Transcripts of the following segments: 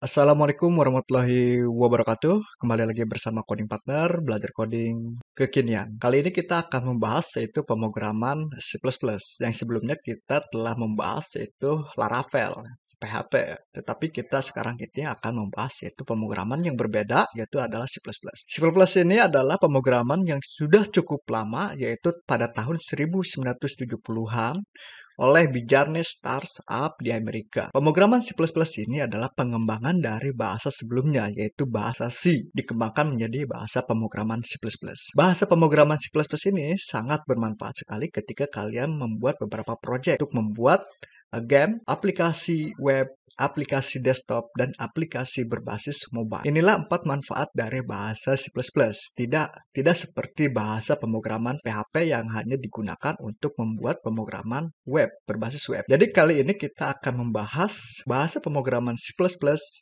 Assalamualaikum warahmatullahi wabarakatuh. Kembali lagi bersama Coding Partner, belajar coding kekinian. Kali ini kita akan membahas yaitu pemrograman C++. Yang sebelumnya kita telah membahas yaitu Laravel, PHP. Tetapi kita sekarang ini akan membahas yaitu pemrograman yang berbeda yaitu adalah C++. C++ ini adalah pemrograman yang sudah cukup lama yaitu pada tahun 1970-an oleh Bijarnes Startup di Amerika. Pemrograman C++ ini adalah pengembangan dari bahasa sebelumnya, yaitu bahasa C, dikembangkan menjadi bahasa pemrograman C++. Bahasa pemrograman C++ ini sangat bermanfaat sekali ketika kalian membuat beberapa proyek untuk membuat eh, game, aplikasi web, aplikasi desktop, dan aplikasi berbasis mobile. Inilah empat manfaat dari bahasa C++. Tidak tidak seperti bahasa pemrograman PHP yang hanya digunakan untuk membuat pemrograman web berbasis web. Jadi kali ini kita akan membahas bahasa pemrograman C++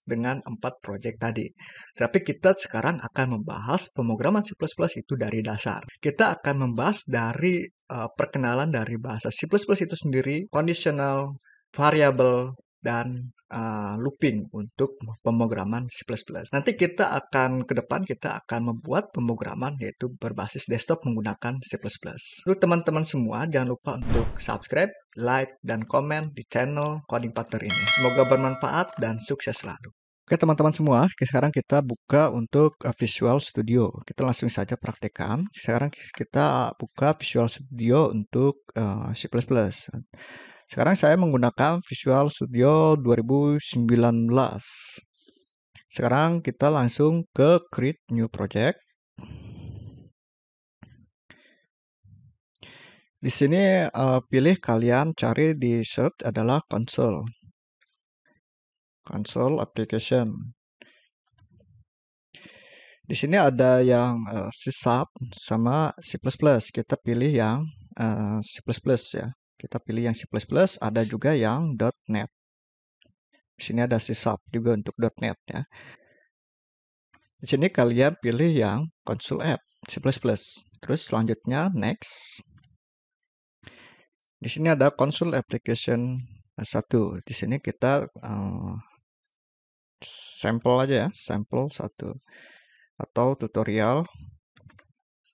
dengan empat proyek tadi. Tapi kita sekarang akan membahas pemrograman C++ itu dari dasar. Kita akan membahas dari uh, perkenalan dari bahasa C++ itu sendiri, conditional, variable, dan uh, eh, looping untuk pemrograman C++. Nanti kita akan ke depan kita akan membuat pemrograman yaitu berbasis desktop menggunakan C++. Lalu teman-teman semua jangan lupa untuk subscribe, like, dan komen di channel Coding Partner ini. Semoga bermanfaat dan sukses selalu. Oke teman-teman semua, sekarang kita buka untuk eh, Visual Studio. Kita langsung saja praktekkan. Sekarang kita buka Visual Studio untuk eh, C++. Sekarang saya menggunakan Visual Studio 2019. Sekarang kita langsung ke Create New Project. Di sini eh, pilih kalian cari di search adalah console. Console application. Di sini ada yang uh, C Sharp sama C++. Kita pilih yang uh, C++ ya. Kita pilih yang C++, ada juga yang .NET. Di sini ada C Sharp juga untuk .NET ya. Di sini kalian pilih yang console app C++. Terus selanjutnya next. Di sini ada console application satu Di sini kita uh, eh, sampel aja ya, sampel satu atau tutorial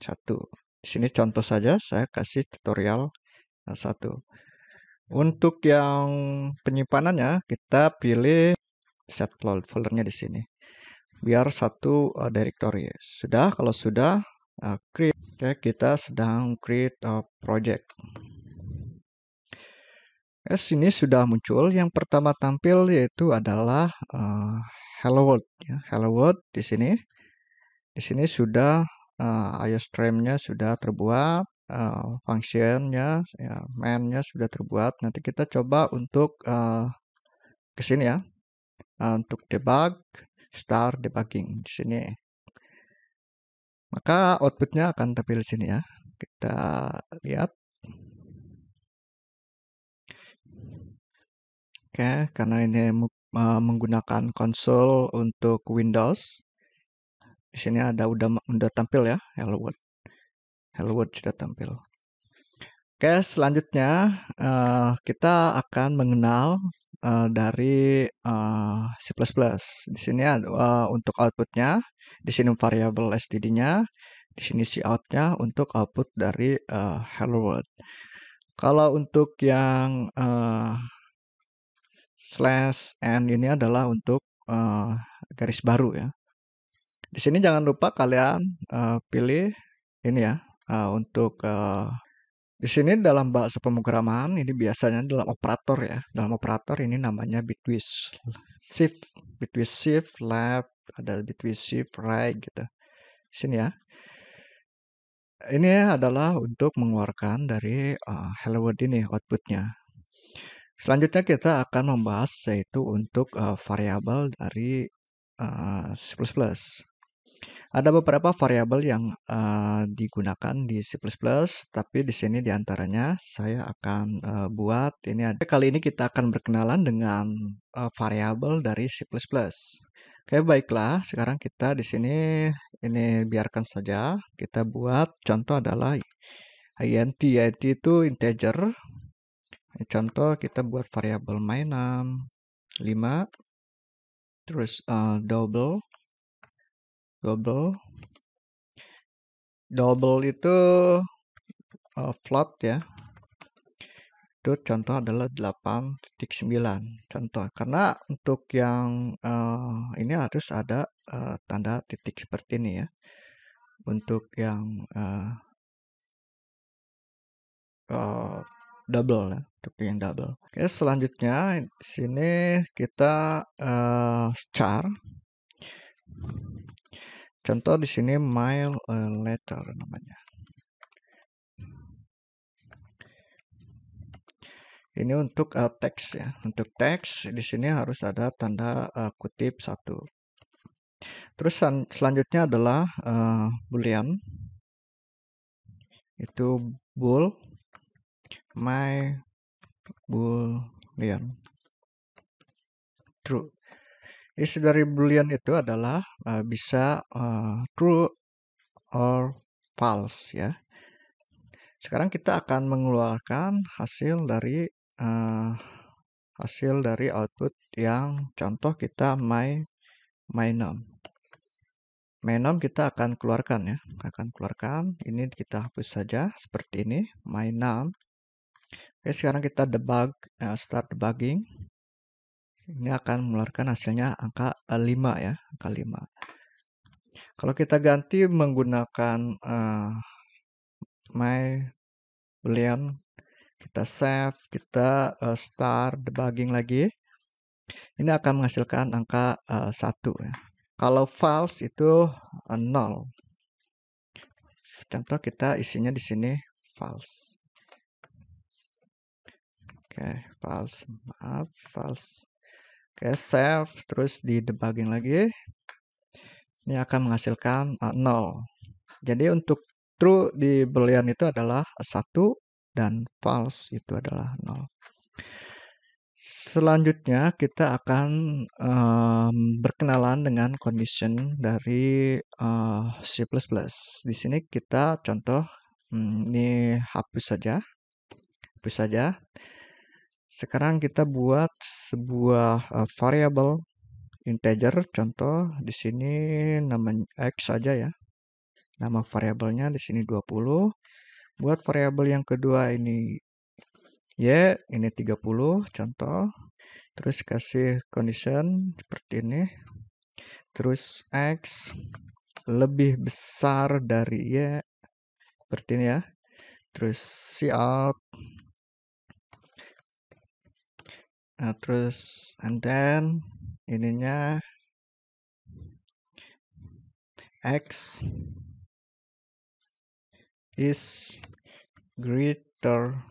satu Di sini contoh saja saya kasih tutorial Nah, satu. Untuk yang penyimpanannya kita pilih set foldernya di sini. Biar satu uh, directory. Sudah, kalau sudah uh, create. okay, kita sedang create a eh, project. Yes, ini sudah muncul. Yang pertama tampil yaitu adalah uh, Hello World. Ya. Hello World di sini. Di sini sudah uh, IOS nya sudah terbuat uh, functionnya, ya, mainnya sudah terbuat. Nanti kita coba untuk uh, ke sini ya, uh, untuk debug start debugging di sini. Maka outputnya akan tampil di sini ya. Kita lihat. Oke, karena ini menggunakan konsol untuk Windows. Di sini ada udah udah tampil ya, Hello World. Hello World sudah tampil. Oke, selanjutnya uh, kita akan mengenal uh, dari uh, C++. Di sini ada uh, untuk outputnya, di sini variabel std-nya, di sini cout-nya untuk output dari uh, hello world. Kalau untuk yang uh, slash n ini adalah untuk uh, garis baru ya. Di sini jangan lupa kalian uh, pilih ini ya uh, untuk uh, di sini dalam bahasa pemrograman ini biasanya dalam operator ya. Dalam operator ini namanya between shift, between shift left, ada between shift right gitu. sini ya. Ini adalah untuk mengeluarkan dari uh, eh, hello world ini outputnya. Selanjutnya kita akan membahas yaitu untuk uh, variabel dari uh, C++. Ada beberapa variabel yang uh, digunakan di C++, tapi di sini diantaranya saya akan uh, buat ini. Ada. Kali ini kita akan berkenalan dengan uh, variabel dari C++. Oke, baiklah. Sekarang kita di sini ini biarkan saja. Kita buat contoh adalah int. int itu integer. Contoh kita buat variabel mainan 5, terus uh, double double double itu uh, eh, float ya itu contoh adalah 8.9 contoh karena untuk yang uh, ini harus ada uh, tanda titik seperti ini ya untuk yang uh, uh, double ya untuk yang double oke selanjutnya sini kita uh, char Contoh di sini mail eh, letter namanya. Ini untuk uh, teks ya. Untuk teks di sini harus ada tanda uh, kutip satu. Terus selanjutnya adalah uh, boolean itu bool my boolean true. Isi dari Boolean itu adalah uh, bisa uh, true or false ya. Sekarang kita akan mengeluarkan hasil dari uh, hasil dari output yang contoh kita my my num. My num kita akan keluarkan ya, akan keluarkan. Ini kita hapus saja seperti ini my num. Oke, sekarang kita debug uh, start debugging ini akan mengeluarkan hasilnya angka 5 eh, ya, angka 5. Kalau kita ganti menggunakan uh, my boolean, kita save, kita uh, eh, start debugging lagi. Ini akan menghasilkan angka uh, 1 ya. Kalau false itu uh, 0. Contoh kita isinya di sini false. Oke, okay, false. Maaf, false. Oke, save, terus di debugging lagi. Ini akan menghasilkan uh, eh, 0. Jadi untuk true di boolean itu adalah 1 dan false itu adalah 0. Selanjutnya kita akan um, berkenalan dengan condition dari uh, C++. Di sini kita contoh hmm, ini hapus saja. Hapus saja. Sekarang kita buat sebuah uh, eh, variabel integer contoh di sini namanya x saja ya. Nama variabelnya di sini 20. Buat variabel yang kedua ini y, ini 30 contoh. Terus kasih condition seperti ini. Terus x lebih besar dari y seperti ini ya. Terus si out Nah, terus and then ininya x is greater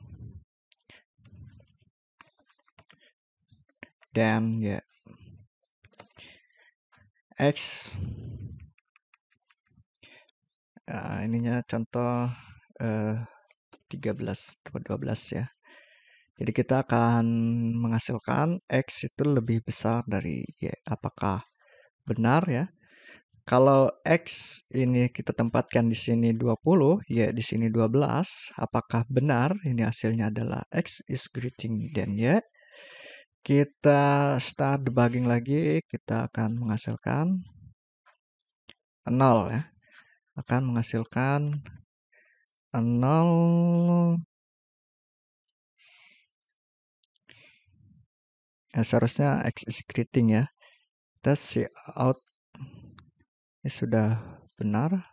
than ya yeah. x nah, ininya contoh uh, 13 atau 12 ya jadi kita akan menghasilkan X itu lebih besar dari Y. Apakah benar ya? Kalau X ini kita tempatkan di sini 20, Y di sini 12, apakah benar? Ini hasilnya adalah X is greeting than Y. Kita start debugging lagi, kita akan menghasilkan 0 ya. Akan menghasilkan 0 ya, seharusnya X is greeting ya. Kita see out. Ini sudah benar.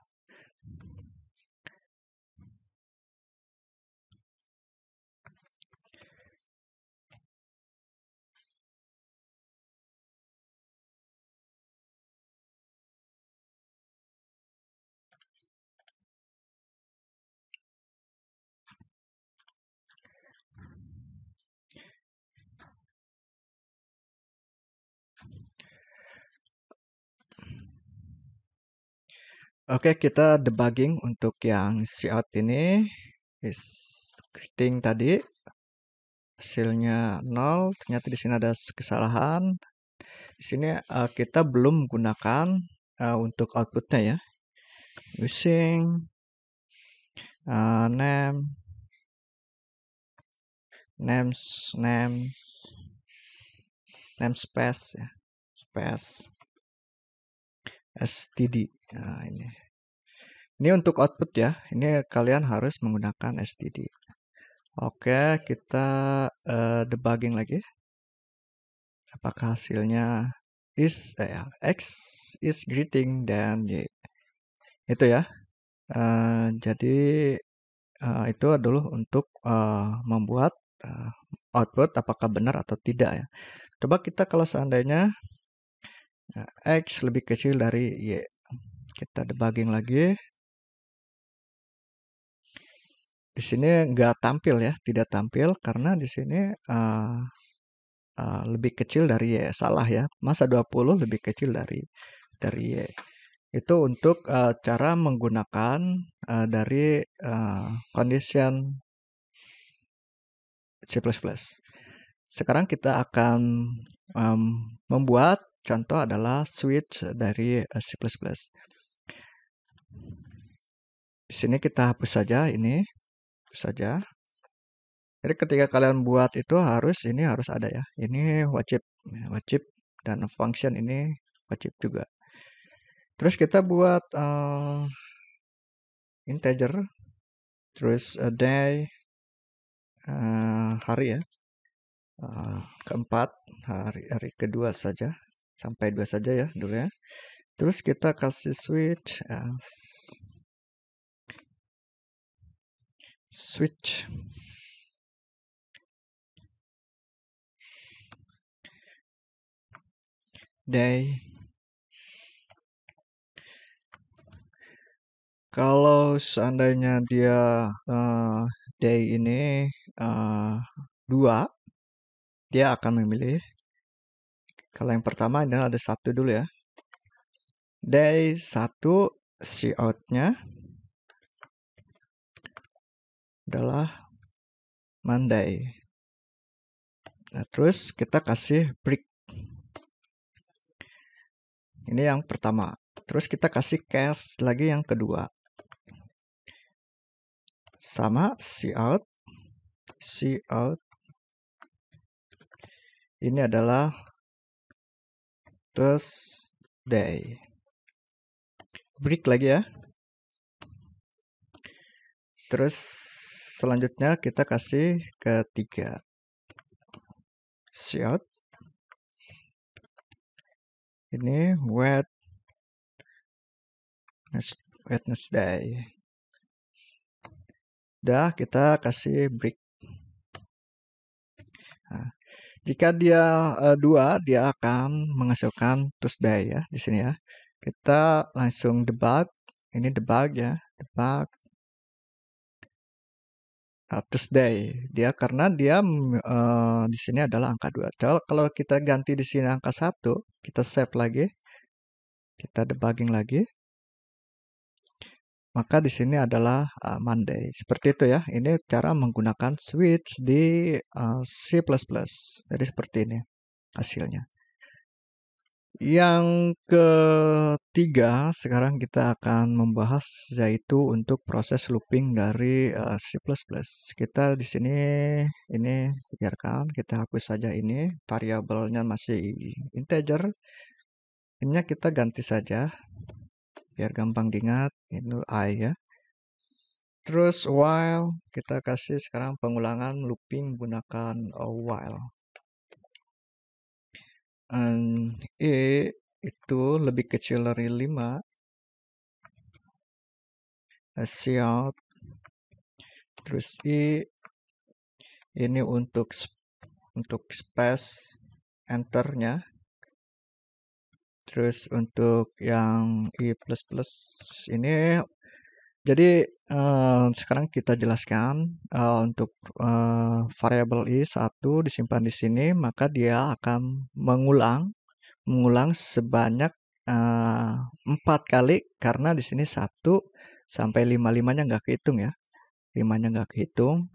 Oke, kita debugging untuk yang out ini. Is Scripting tadi. Hasilnya 0. Ternyata di sini ada kesalahan. Di sini uh, kita belum gunakan uh, eh, untuk outputnya ya. Using uh, name names names namespace ya. Space STD. Nah, ini. Ini untuk output ya. Ini kalian harus menggunakan STD. Oke, kita uh, debugging lagi. Apakah hasilnya is eh, ya, X is greeting dan Y. Itu ya. Uh, jadi uh, itu adalah untuk uh, membuat uh, output apakah benar atau tidak ya. Coba kita kalau seandainya Nah, X lebih kecil dari Y. Kita debugging lagi. Di sini nggak tampil ya, tidak tampil karena di sini uh, uh, lebih kecil dari Y. Salah ya, masa 20 lebih kecil dari dari Y. Itu untuk uh, cara menggunakan uh, dari uh, condition C++. Sekarang kita akan um, membuat Contoh adalah switch dari eh, C++. Di sini kita hapus saja ini, hapus saja. Jadi ketika kalian buat itu harus ini harus ada ya. Ini wajib, wajib dan function ini wajib juga. Terus kita buat uh, integer, terus a eh, day, uh, hari ya, uh, keempat hari hari kedua saja sampai dua saja ya dulu ya terus kita kasih switch switch day kalau seandainya dia uh, day ini uh, dua dia akan memilih kalau yang pertama adalah ada satu dulu ya. Day 1 out-nya adalah Monday. Nah, terus kita kasih break. Ini yang pertama. Terus kita kasih cash lagi yang kedua. Sama si out. si out. Ini adalah terus day break lagi ya terus selanjutnya kita kasih ketiga shot ini wet day dah kita kasih break nah, jika dia uh, dua, dia akan menghasilkan Tuesday ya di sini ya. Kita langsung debug. Ini debug ya, debug uh, nah, Tuesday. Dia karena dia uh, di sini adalah angka dua jadi kalau kita ganti di sini angka satu, kita save lagi. Kita debugging lagi. Maka di sini adalah, uh, Monday. Seperti itu ya. Ini cara menggunakan switch di, uh, C++. Jadi seperti ini hasilnya. Yang ketiga, sekarang kita akan membahas yaitu untuk proses looping dari, uh, C++. Kita di sini ini biarkan, kita hapus saja ini, variabelnya masih integer. Ini kita ganti saja biar gampang diingat itu I ya terus while kita kasih sekarang pengulangan looping gunakan uh, while And E itu lebih kecil dari 5 see out terus I ini untuk untuk space enternya Terus untuk yang I++ ini jadi uh, sekarang kita jelaskan uh, untuk uh, variabel I 1 disimpan di sini maka dia akan mengulang mengulang sebanyak empat kali karena di sini satu sampai 55-nya nggak kehitung ya 5-nya nggak kehitung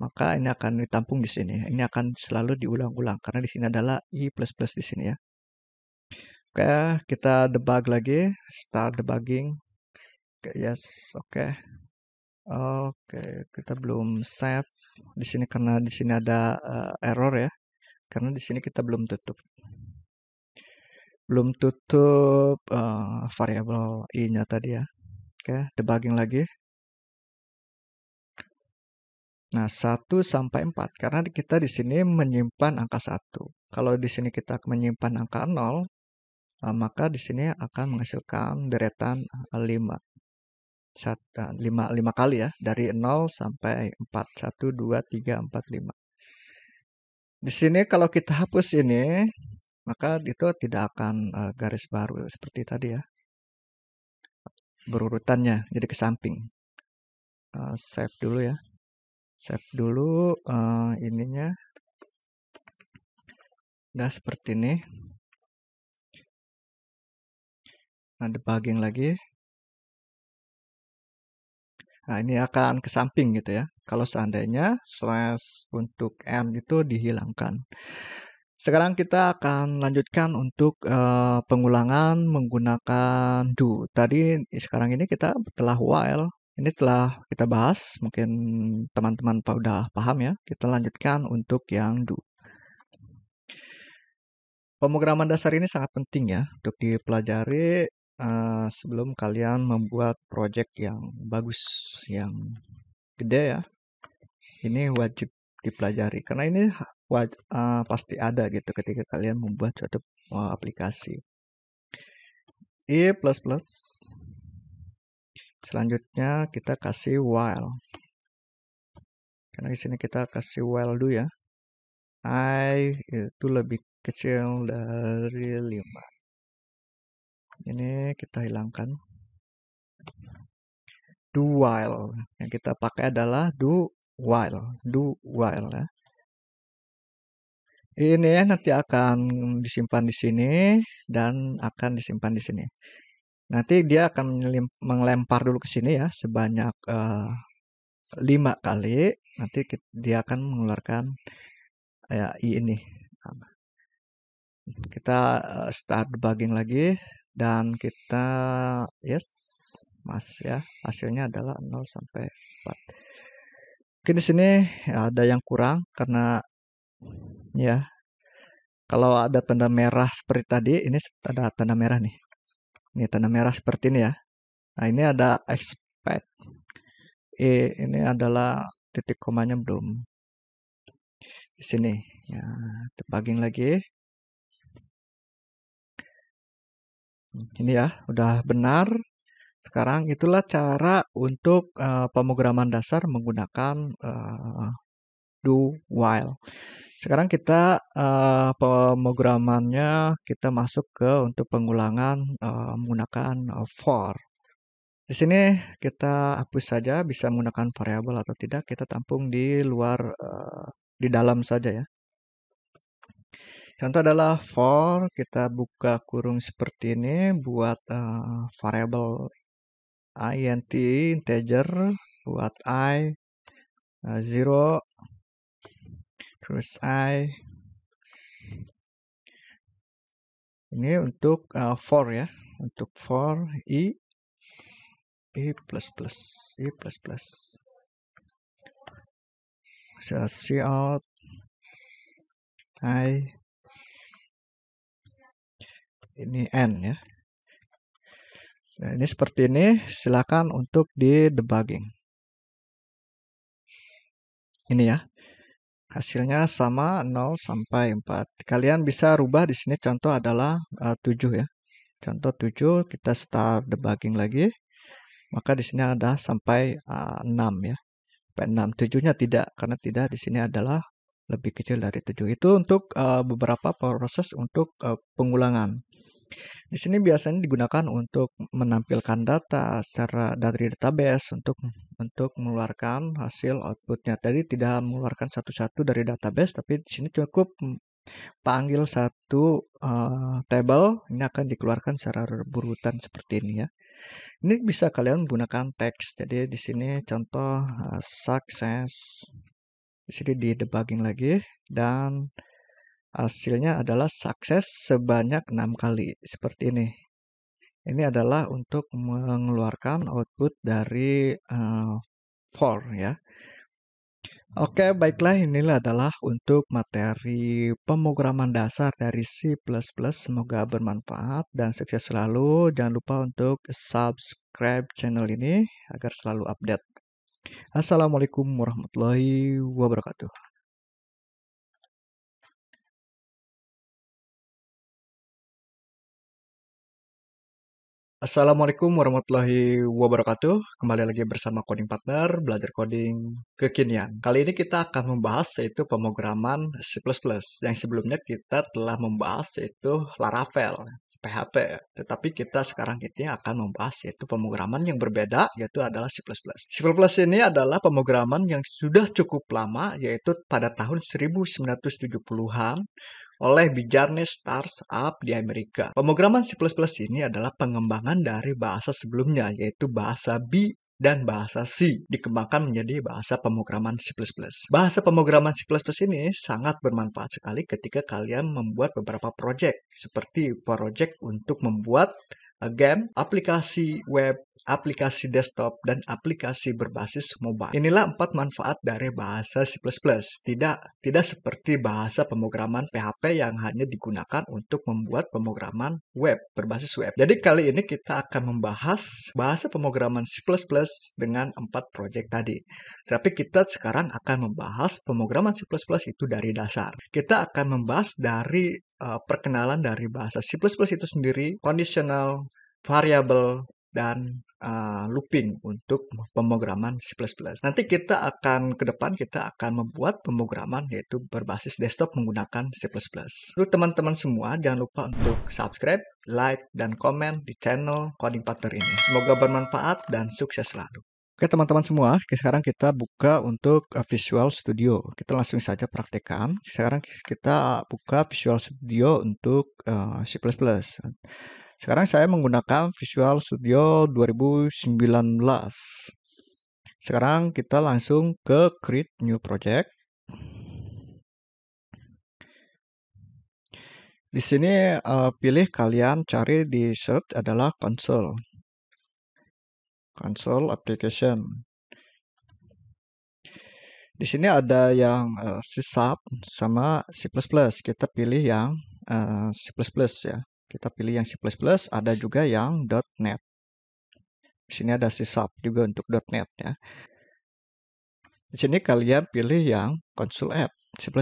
maka ini akan ditampung di sini ini akan selalu diulang-ulang karena di sini adalah i di sini ya Oke, okay, kita debug lagi, start debugging. Oke, okay, yes, oke. Okay. Oke, okay, kita belum save di sini karena di sini ada uh, error ya. Karena di sini kita belum tutup. Belum tutup uh, eh, variabel i-nya tadi ya. Oke, okay, debugging lagi. Nah, 1 sampai 4 karena kita di sini menyimpan angka 1. Kalau di sini kita menyimpan angka 0, uh, maka di sini akan menghasilkan deretan 5. 5 5 kali ya dari 0 sampai 4 1 2 3 4 5. Di sini kalau kita hapus ini maka itu tidak akan uh, garis baru seperti tadi ya. Berurutannya jadi ke samping. Uh, save dulu ya. Save dulu uh, ininya. Nah, seperti ini. Ada debugging lagi. Nah, ini akan ke samping gitu ya. Kalau seandainya slash untuk n itu dihilangkan. Sekarang kita akan lanjutkan untuk uh, pengulangan menggunakan do. Tadi sekarang ini kita telah while, ini telah kita bahas, mungkin teman-teman sudah paham ya. Kita lanjutkan untuk yang do. Pemrograman dasar ini sangat penting ya untuk dipelajari Eh, sebelum kalian membuat project yang bagus, yang gede ya, ini wajib dipelajari karena ini waj uh, pasti ada gitu ketika kalian membuat suatu uh, aplikasi. plus. selanjutnya kita kasih while karena di sini kita kasih while dulu ya i itu lebih kecil dari 5 ini kita hilangkan. Do while. Yang kita pakai adalah do while. Do while ya. Ini ya, nanti akan disimpan di sini dan akan disimpan di sini. Nanti dia akan melempar dulu ke sini ya sebanyak uh, eh, 5 kali. Nanti kita, dia akan mengeluarkan ya i ini. Nah, kita eh, start debugging lagi dan kita yes mas ya hasilnya adalah 0 sampai 4 mungkin di sini ada yang kurang karena ya kalau ada tanda merah seperti tadi ini ada tanda merah nih ini tanda merah seperti ini ya nah ini ada expect e, ini adalah titik komanya belum di sini ya debugging lagi Ini ya, udah benar. Sekarang itulah cara untuk uh, pemrograman dasar menggunakan uh, do while. Sekarang kita uh, pemrogramannya kita masuk ke untuk pengulangan uh, menggunakan uh, for. Di sini kita hapus saja bisa menggunakan variabel atau tidak, kita tampung di luar uh, di dalam saja ya. Contoh adalah for, kita buka kurung seperti ini buat uh, variable int integer buat i uh, eh, 0 terus i ini untuk uh, for ya, untuk for i i plus plus i plus plus. Saya see out i ini n ya. Nah, ini seperti ini, silakan untuk di debugging. Ini ya. Hasilnya sama 0 sampai 4. Kalian bisa rubah di sini contoh adalah eh, uh, 7 ya. Contoh 7 kita start debugging lagi. Maka di sini ada sampai uh, eh, 6 ya. Sampai 6. 7-nya tidak karena tidak di sini adalah lebih kecil dari 7. Itu untuk uh, beberapa proses untuk uh, pengulangan. Di sini biasanya digunakan untuk menampilkan data secara dari database untuk untuk mengeluarkan hasil outputnya. Tadi tidak mengeluarkan satu-satu dari database, tapi di sini cukup panggil satu uh, table ini akan dikeluarkan secara berurutan seperti ini ya. Ini bisa kalian menggunakan teks. Jadi di sini contoh uh, success. Di sini di debugging lagi dan hasilnya adalah sukses sebanyak 6 kali seperti ini. Ini adalah untuk mengeluarkan output dari uh, for ya. Oke, baiklah inilah adalah untuk materi pemrograman dasar dari C++. Semoga bermanfaat dan sukses selalu. Jangan lupa untuk subscribe channel ini agar selalu update. Assalamualaikum warahmatullahi wabarakatuh. Assalamualaikum warahmatullahi wabarakatuh. Kembali lagi bersama Coding Partner, belajar coding kekinian. Kali ini kita akan membahas yaitu pemrograman C++. Yang sebelumnya kita telah membahas yaitu Laravel, PHP. Tetapi kita sekarang ini akan membahas yaitu pemrograman yang berbeda yaitu adalah C++. C++ ini adalah pemrograman yang sudah cukup lama yaitu pada tahun 1970-an oleh Bijarnes Startup di Amerika. Pemrograman C++ ini adalah pengembangan dari bahasa sebelumnya, yaitu bahasa B dan bahasa C dikembangkan menjadi bahasa pemrograman C++. Bahasa pemrograman C++ ini sangat bermanfaat sekali ketika kalian membuat beberapa project seperti project untuk membuat eh, game, aplikasi web, aplikasi desktop, dan aplikasi berbasis mobile. Inilah empat manfaat dari bahasa C++. Tidak tidak seperti bahasa pemrograman PHP yang hanya digunakan untuk membuat pemrograman web berbasis web. Jadi kali ini kita akan membahas bahasa pemrograman C++ dengan empat proyek tadi. Tapi kita sekarang akan membahas pemrograman C++ itu dari dasar. Kita akan membahas dari uh, perkenalan dari bahasa C++ itu sendiri, conditional, variable, dan uh, looping untuk pemrograman C++. Nanti kita akan ke depan kita akan membuat pemrograman yaitu berbasis desktop menggunakan C++. Lalu teman-teman semua jangan lupa untuk subscribe, like dan komen di channel Coding Partner ini. Semoga bermanfaat dan sukses selalu. Oke teman-teman semua, sekarang kita buka untuk Visual Studio. Kita langsung saja praktekkan. Sekarang kita buka Visual Studio untuk C++. Sekarang saya menggunakan Visual Studio 2019. Sekarang kita langsung ke Create New Project. Di sini uh, pilih kalian cari di search adalah console. Console application. Di sini ada yang uh, C# sama C++. Kita pilih yang uh, C++ ya. Kita pilih yang C++, ada juga yang .NET. Di sini ada C Sharp juga untuk .NET ya. Di sini kalian pilih yang Console App C++.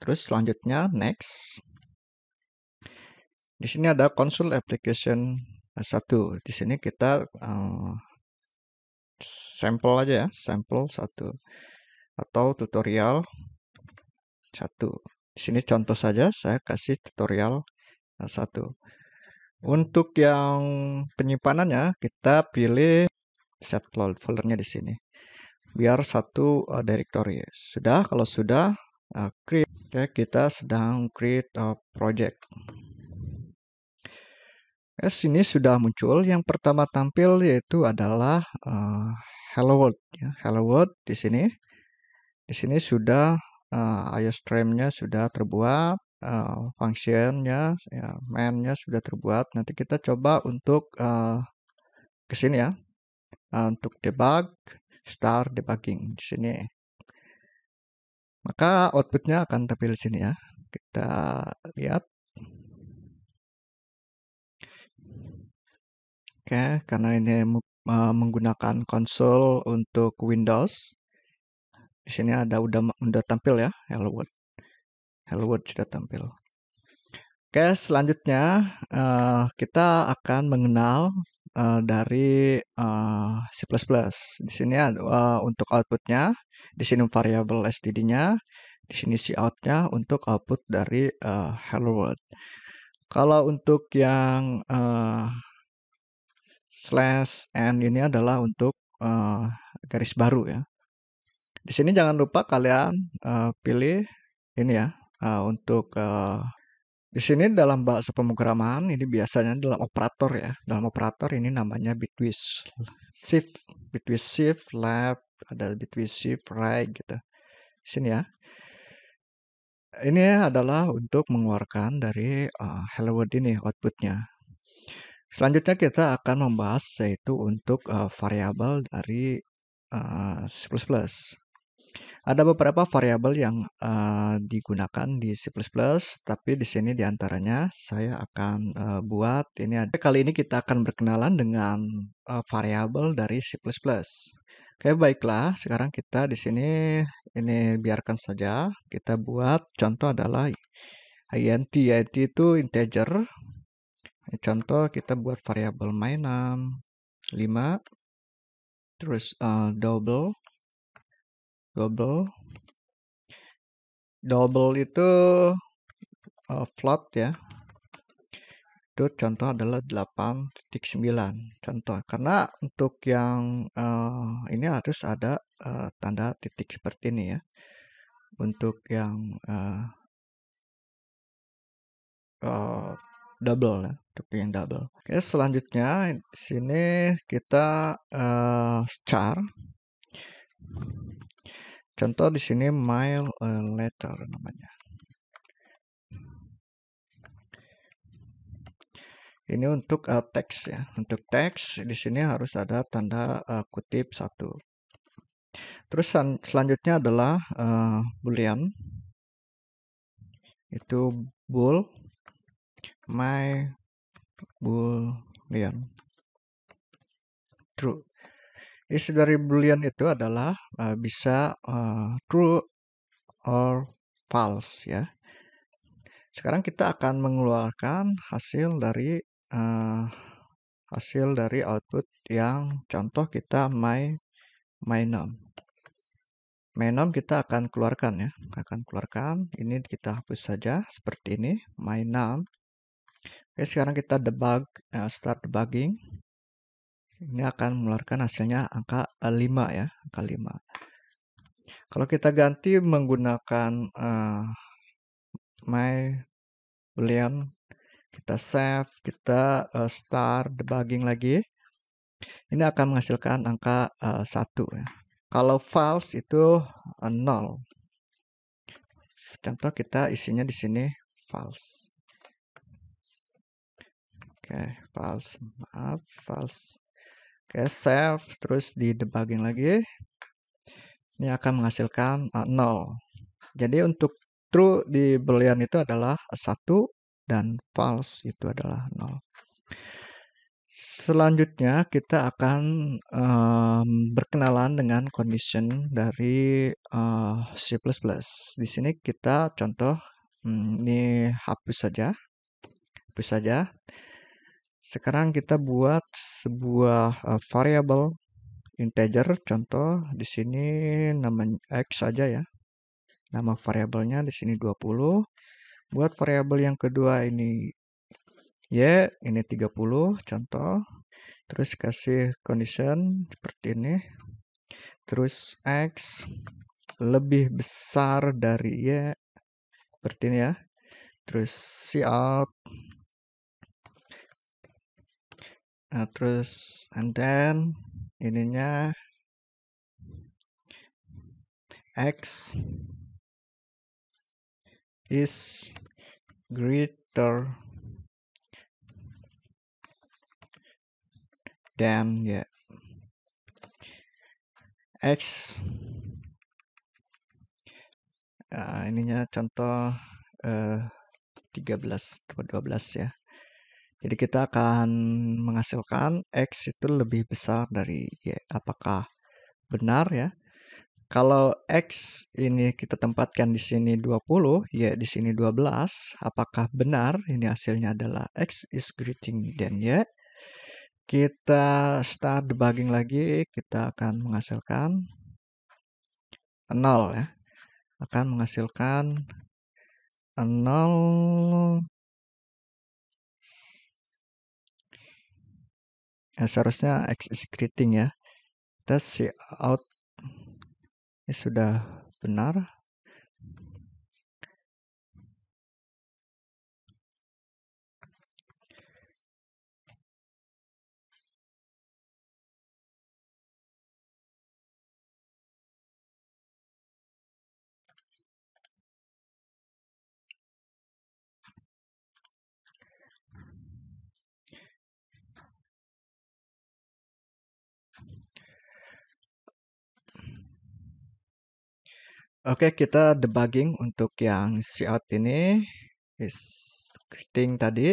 Terus selanjutnya next. Di sini ada Console Application 1. Di sini kita uh, eh, sampel aja ya, sampel 1 atau tutorial 1. Di sini contoh saja saya kasih tutorial satu. Untuk yang penyimpanannya kita pilih set foldernya di sini. Biar satu uh, directory. Sudah, kalau sudah uh, create. okay, kita sedang create a eh, project. Yes, ini sudah muncul. Yang pertama tampil yaitu adalah uh, Hello World. Ya. Hello World di sini. Di sini sudah uh, IOStream-nya sudah terbuat uh, functionnya, ya, mainnya sudah terbuat. Nanti kita coba untuk uh, ke sini ya, uh, untuk debug start debugging di sini. Maka outputnya akan tampil di sini ya. Kita lihat. Oke, karena ini menggunakan konsol untuk Windows. Di sini ada udah udah tampil ya, hello world. Hello World sudah tampil. Oke, selanjutnya uh, kita akan mengenal uh, dari uh, C++. Di sini ada uh, untuk outputnya, di sini variabel std-nya, di sini si nya untuk output dari uh, hello world. Kalau untuk yang uh, slash n ini adalah untuk uh, garis baru ya. Di sini jangan lupa kalian uh, pilih ini ya, Eh, untuk, uh, di sini dalam bahasa pemrograman ini biasanya dalam operator ya, dalam operator ini namanya bitwise shift, bitwise shift left, ada bitwise shift right gitu. Di sini ya. Ini adalah untuk mengeluarkan dari, uh, eh, hello world ini outputnya. Selanjutnya kita akan membahas yaitu untuk, uh, variabel dari, uh, C++. Ada beberapa variabel yang uh, digunakan di C++, tapi di sini diantaranya saya akan uh, buat ini. Ada. Kali ini kita akan berkenalan dengan uh, variabel dari C++. Oke, baiklah. Sekarang kita di sini ini biarkan saja. Kita buat contoh adalah int. int itu integer. Contoh kita buat variabel mainan 5, terus uh, double double double itu uh, eh, float ya itu contoh adalah 8.9 contoh karena untuk yang uh, ini harus ada uh, tanda titik seperti ini ya untuk yang uh, uh, double ya untuk yang double oke selanjutnya sini kita uh, char Contoh di sini mail eh, letter namanya. Ini untuk uh, teks ya. Untuk teks di sini harus ada tanda uh, kutip satu. Terus selanjutnya adalah uh, boolean itu bool my boolean true Isi dari boolean itu adalah uh, bisa uh, true or false ya. Sekarang kita akan mengeluarkan hasil dari uh, hasil dari output yang contoh kita my my num. My num kita akan keluarkan ya, akan keluarkan. Ini kita hapus saja seperti ini my num. Oke, sekarang kita debug uh, start debugging ini akan mengeluarkan hasilnya angka 5 eh, ya, angka 5. Kalau kita ganti menggunakan uh, my boolean, kita save, kita uh, eh, start debugging lagi. Ini akan menghasilkan angka uh, 1 ya. Kalau false itu uh, 0. Contoh kita isinya di sini false. Oke, okay, false. Maaf, false. Oke, save, terus di debugging lagi. Ini akan menghasilkan uh, eh, 0. Jadi untuk true di boolean itu adalah 1 dan false itu adalah 0. Selanjutnya kita akan um, berkenalan dengan condition dari uh, C++. Di sini kita contoh hmm, ini hapus saja. Hapus saja. Sekarang kita buat sebuah uh, eh, variabel integer contoh di sini nama x saja ya. Nama variabelnya di sini 20. Buat variabel yang kedua ini y, ini 30 contoh. Terus kasih condition seperti ini. Terus x lebih besar dari y seperti ini ya. Terus si out Nah, terus and then ininya x is greater than ya yeah. x nah, ininya contoh uh, 13 atau 12 ya jadi kita akan menghasilkan X itu lebih besar dari Y. Apakah benar ya? Kalau X ini kita tempatkan di sini 20, Y di sini 12, apakah benar? Ini hasilnya adalah X is greeting dan Y. Kita start debugging lagi, kita akan menghasilkan 0 ya. Akan menghasilkan 0 Nah, seharusnya X is greeting ya. Kita see out ini eh, sudah benar. Oke, kita debugging untuk yang cout ini. Scripting tadi.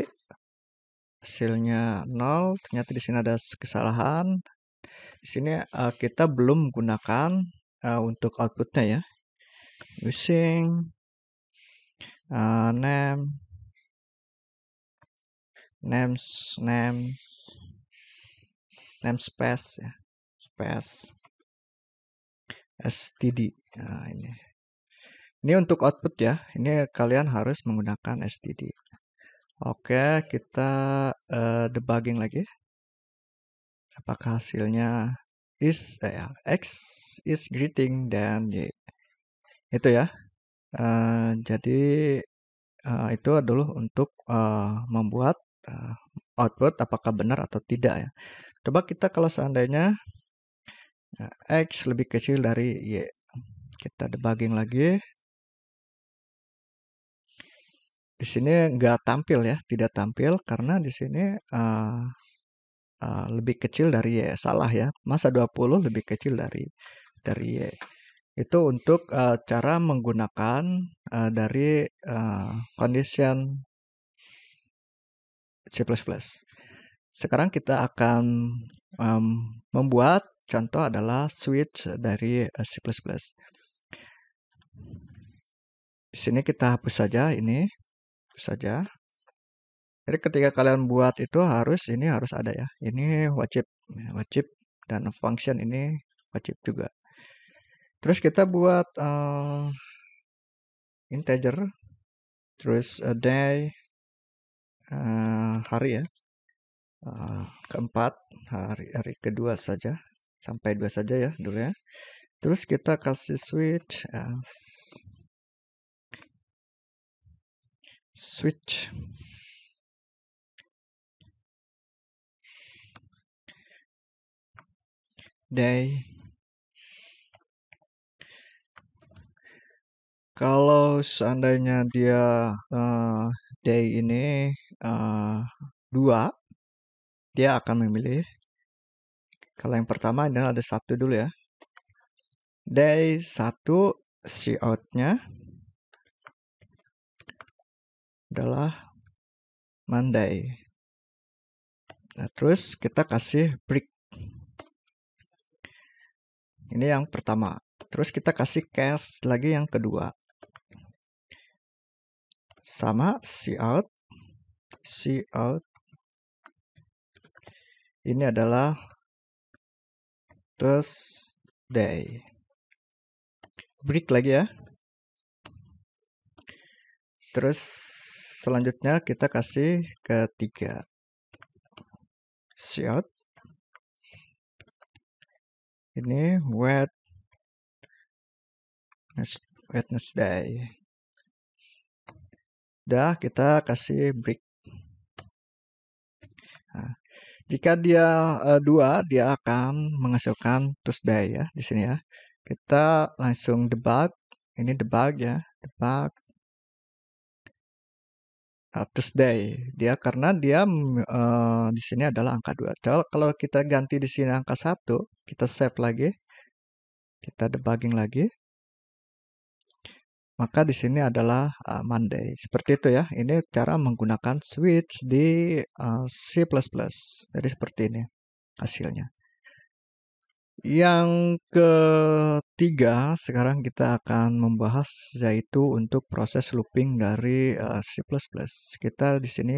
Hasilnya 0. Ternyata di sini ada kesalahan. Di sini uh, kita belum menggunakan uh, eh, untuk outputnya ya. Using uh, name names names namespace ya. Space std. Nah, ini. Ini untuk output ya. Ini kalian harus menggunakan std. Oke, kita uh, debugging lagi. Apakah hasilnya is eh, ya, x is greeting dan y. Itu ya. Uh, jadi uh, itu adalah untuk uh, membuat uh, output apakah benar atau tidak ya. Coba kita kalau seandainya Nah, X lebih kecil dari Y. Kita debugging lagi. Di sini nggak tampil ya, tidak tampil karena di sini uh, uh, lebih kecil dari Y. Salah ya, masa 20 lebih kecil dari dari Y. Itu untuk uh, cara menggunakan uh, dari uh, condition C++. Sekarang kita akan um, membuat Contoh adalah switch dari eh, C++. Di sini kita hapus saja ini, hapus saja. Jadi ketika kalian buat itu harus ini harus ada ya. Ini wajib, wajib dan function ini wajib juga. Terus kita buat uh, integer, terus a eh, day, uh, hari ya, uh, keempat hari hari kedua saja sampai dua saja ya dulu ya terus kita kasih switch switch day kalau seandainya dia uh, day ini uh, dua dia akan memilih kalau yang pertama adalah ada satu dulu ya. Day Sabtu out-nya adalah Monday. Nah, terus kita kasih break. Ini yang pertama. Terus kita kasih cash lagi yang kedua. Sama si out, si out. Ini adalah terus day break lagi ya terus selanjutnya kita kasih ketiga shot ini wet Wetness day. Dah kita kasih break nah, jika dia uh, dua, dia akan menghasilkan Tuesday ya di sini ya. Kita langsung debug. Ini debug ya, debug. Nah, Tuesday dia karena dia uh, di sini adalah angka dua. Jadi kalau kita ganti di sini angka satu, kita save lagi. Kita debugging lagi. Maka di sini adalah uh, Monday. Seperti itu ya. Ini cara menggunakan switch di uh, C++. Jadi seperti ini hasilnya. Yang ketiga, sekarang kita akan membahas yaitu untuk proses looping dari uh, C++. Kita di sini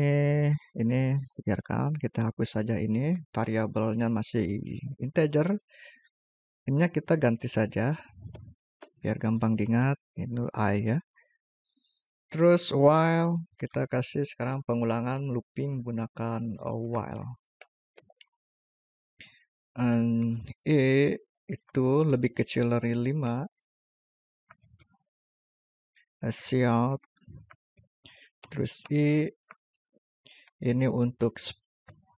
ini biarkan kita hapus saja ini variabelnya masih integer. Ini kita ganti saja biar gampang diingat itu I ya terus while kita kasih sekarang pengulangan looping menggunakan uh, while and E itu lebih kecil dari 5 see out terus I ini untuk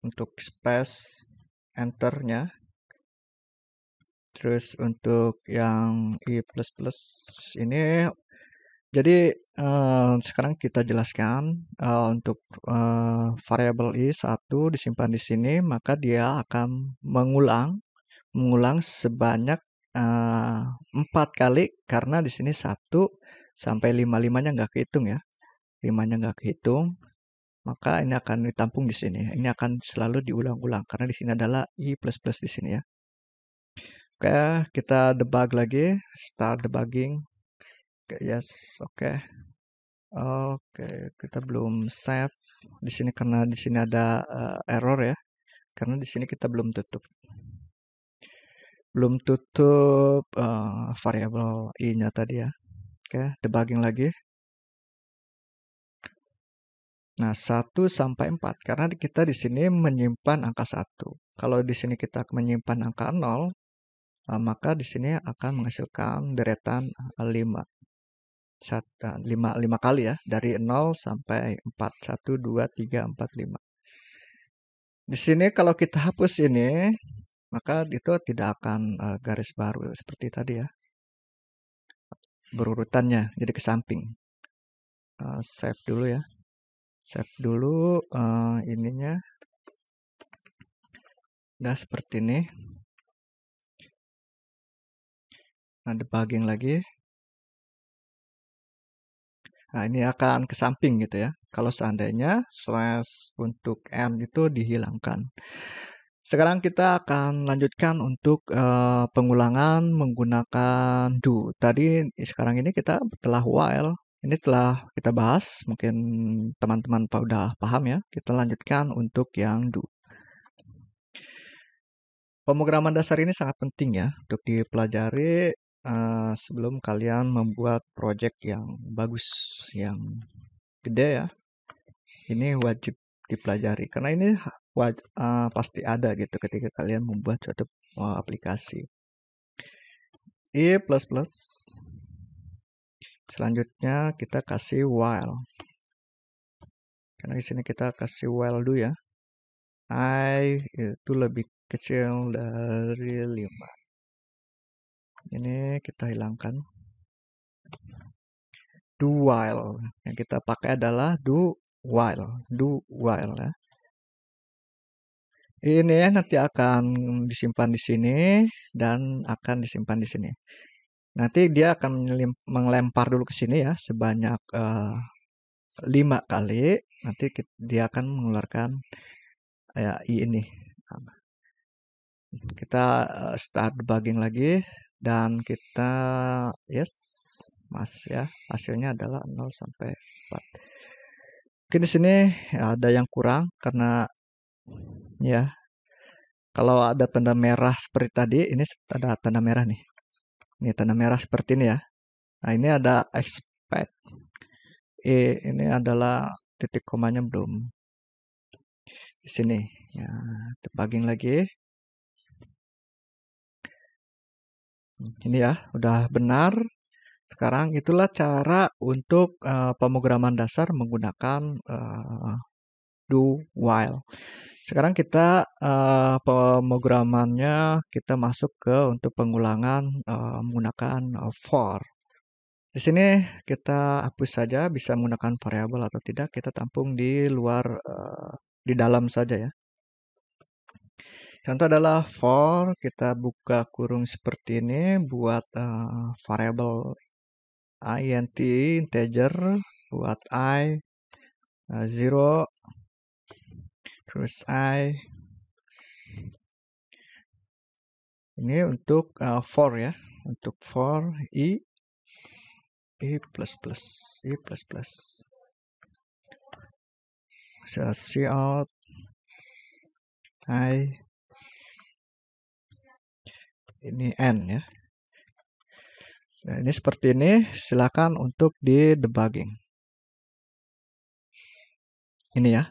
untuk space enternya Terus untuk yang I++ ini jadi uh, sekarang kita jelaskan uh, untuk uh, variabel i 1 disimpan di sini maka dia akan mengulang mengulang sebanyak empat uh, kali karena di sini satu sampai lima nya nggak kehitung ya nya nggak kehitung maka ini akan ditampung di sini ini akan selalu diulang-ulang karena di sini adalah i di sini ya Oke, okay, kita debug lagi. Start debugging. Oke, okay, yes, oke. Okay. Oke, okay, kita belum save di sini karena di sini ada uh, error ya. Karena di sini kita belum tutup. Belum tutup uh, eh, variabel i-nya tadi ya. Oke, okay, debugging lagi. Nah, 1 sampai 4 karena kita di sini menyimpan angka 1. Kalau di sini kita menyimpan angka 0, Eh, maka di sini akan menghasilkan deretan 5. 5 5 kali ya dari 0 sampai 4 1 2 3 4 5. Di sini kalau kita hapus ini maka itu tidak akan eh, garis baru seperti tadi ya. Berurutannya jadi ke samping. Eh, save dulu ya. Save dulu ininya. Nah, seperti ini. Nah, debugging lagi. Nah, ini akan ke samping gitu ya. Kalau seandainya slash untuk n itu dihilangkan. Sekarang kita akan lanjutkan untuk uh, pengulangan menggunakan do. Tadi sekarang ini kita telah while. Ini telah kita bahas, mungkin teman-teman udah paham ya. Kita lanjutkan untuk yang do. Pemrograman dasar ini sangat penting ya untuk dipelajari Eh, sebelum kalian membuat project yang bagus, yang gede ya, ini wajib dipelajari karena ini waj- uh, pasti ada gitu ketika kalian membuat suatu uh, aplikasi. plus. selanjutnya kita kasih while karena di sini kita kasih while do ya i itu lebih kecil dari 5 ini kita hilangkan. Do while. Yang kita pakai adalah do while. Do while ya. Ini nanti akan disimpan di sini dan akan disimpan di sini. Nanti dia akan melempar dulu ke sini ya sebanyak uh, eh, 5 kali. Nanti dia akan mengeluarkan ya, i ini nah, kita eh, start debugging lagi dan kita yes mas ya hasilnya adalah 0 sampai 4 mungkin di sini ada yang kurang karena ya kalau ada tanda merah seperti tadi ini ada tanda merah nih ini tanda merah seperti ini ya nah ini ada expect e, ini adalah titik komanya belum di sini ya debugging lagi Ini ya, udah benar. Sekarang itulah cara untuk uh, pemrograman dasar menggunakan uh, do while. Sekarang kita uh, pemrogramannya kita masuk ke untuk pengulangan uh, menggunakan uh, for. Di sini kita hapus saja bisa menggunakan variabel atau tidak kita tampung di luar uh, di dalam saja ya. Contoh adalah for, kita buka kurung seperti ini buat uh, variable int integer buat i uh, eh, 0 terus i ini untuk uh, for ya untuk for i i plus plus i plus plus so, see out i ini n ya. Nah, ini seperti ini, silakan untuk di debugging. Ini ya.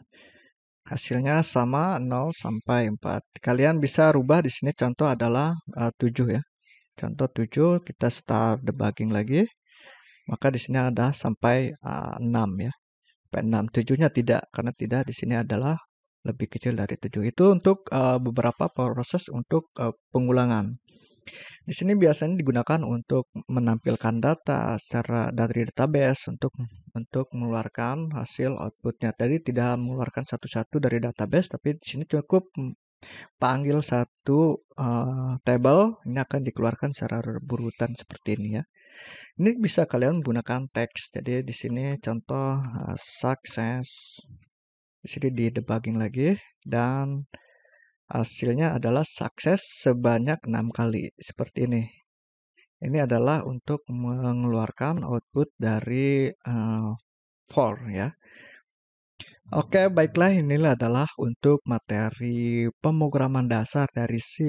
Hasilnya sama 0 sampai 4. Kalian bisa rubah di sini contoh adalah eh, uh, 7 ya. Contoh 7 kita start debugging lagi. Maka di sini ada sampai uh, eh, 6 ya. Sampai 6 7-nya tidak karena tidak di sini adalah lebih kecil dari 7. Itu untuk uh, beberapa proses untuk uh, pengulangan di sini biasanya digunakan untuk menampilkan data secara dari database untuk untuk mengeluarkan hasil outputnya. Tadi tidak mengeluarkan satu-satu dari database, tapi di sini cukup panggil satu uh, table ini akan dikeluarkan secara berurutan seperti ini ya. Ini bisa kalian gunakan teks. Jadi di sini contoh uh, success. Di sini di debugging lagi dan hasilnya adalah sukses sebanyak enam kali seperti ini. Ini adalah untuk mengeluarkan output dari uh, for ya. Oke, baiklah inilah adalah untuk materi pemrograman dasar dari C++.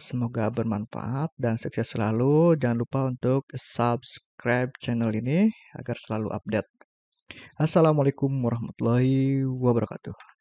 Semoga bermanfaat dan sukses selalu. Jangan lupa untuk subscribe channel ini agar selalu update. Assalamualaikum warahmatullahi wabarakatuh.